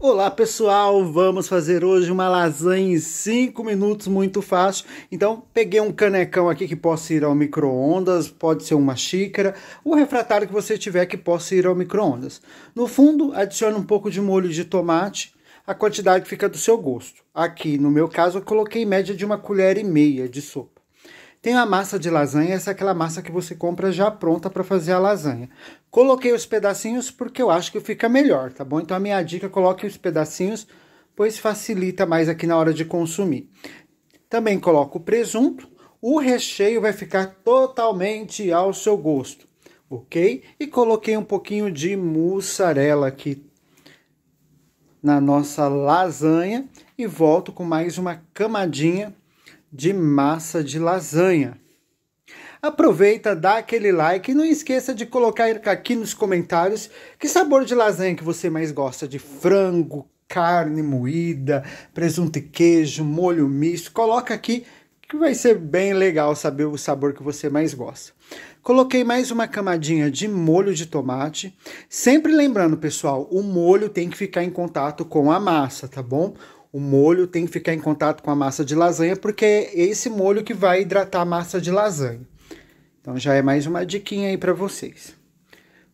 Olá pessoal, vamos fazer hoje uma lasanha em 5 minutos, muito fácil. Então, peguei um canecão aqui que possa ir ao micro-ondas, pode ser uma xícara, o refratário que você tiver que possa ir ao micro-ondas. No fundo, adicione um pouco de molho de tomate, a quantidade fica do seu gosto. Aqui, no meu caso, eu coloquei média de uma colher e meia de sopa. Tem a massa de lasanha, essa é aquela massa que você compra já pronta para fazer a lasanha. Coloquei os pedacinhos porque eu acho que fica melhor, tá bom? Então a minha dica, coloque os pedacinhos, pois facilita mais aqui na hora de consumir. Também coloco o presunto. O recheio vai ficar totalmente ao seu gosto, ok? E coloquei um pouquinho de mussarela aqui na nossa lasanha e volto com mais uma camadinha de massa de lasanha. Aproveita, dá aquele like e não esqueça de colocar aqui nos comentários que sabor de lasanha que você mais gosta de frango, carne moída, presunto e queijo, molho misto. Coloca aqui que vai ser bem legal saber o sabor que você mais gosta. Coloquei mais uma camadinha de molho de tomate. Sempre lembrando, pessoal, o molho tem que ficar em contato com a massa, tá bom? o molho tem que ficar em contato com a massa de lasanha, porque é esse molho que vai hidratar a massa de lasanha. Então já é mais uma diquinha aí para vocês.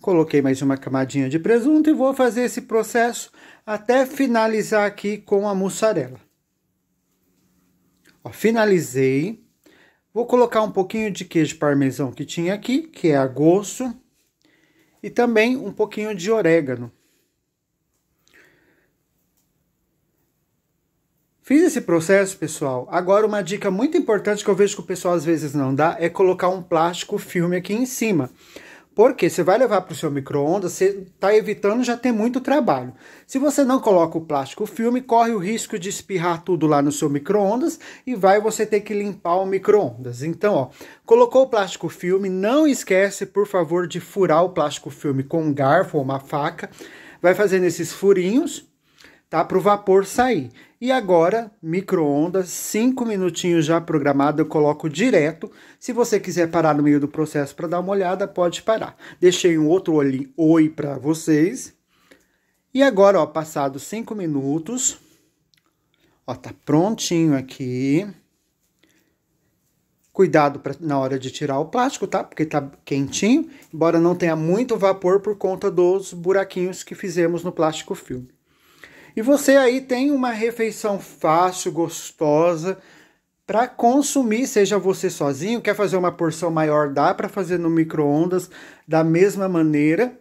Coloquei mais uma camadinha de presunto e vou fazer esse processo até finalizar aqui com a mussarela. Ó, finalizei. Vou colocar um pouquinho de queijo parmesão que tinha aqui, que é a gosto, e também um pouquinho de orégano. Fiz esse processo, pessoal. Agora, uma dica muito importante que eu vejo que o pessoal às vezes não dá é colocar um plástico filme aqui em cima. Porque você vai levar para o seu micro-ondas, você está evitando já ter muito trabalho. Se você não coloca o plástico filme, corre o risco de espirrar tudo lá no seu micro-ondas e vai você ter que limpar o micro-ondas. Então, ó, colocou o plástico filme, não esquece, por favor, de furar o plástico filme com um garfo ou uma faca. Vai fazendo esses furinhos, tá? Para o vapor sair. E agora, micro-ondas, 5 minutinhos já programado, eu coloco direto. Se você quiser parar no meio do processo para dar uma olhada, pode parar. Deixei um outro oi para vocês. E agora, ó, passados 5 minutos, ó, tá prontinho aqui. Cuidado pra, na hora de tirar o plástico, tá? Porque tá quentinho, embora não tenha muito vapor por conta dos buraquinhos que fizemos no plástico filme. E você aí tem uma refeição fácil, gostosa para consumir, seja você sozinho, quer fazer uma porção maior, dá para fazer no micro-ondas da mesma maneira,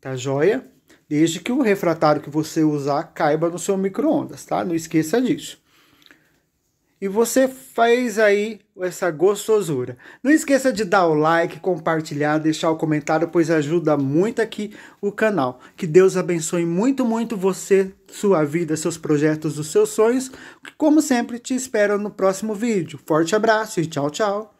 tá joia? Desde que o refratário que você usar caiba no seu micro-ondas, tá? Não esqueça disso e você fez aí essa gostosura. Não esqueça de dar o like, compartilhar, deixar o comentário, pois ajuda muito aqui o canal. Que Deus abençoe muito, muito você, sua vida, seus projetos, os seus sonhos. Como sempre, te espero no próximo vídeo. Forte abraço e tchau, tchau.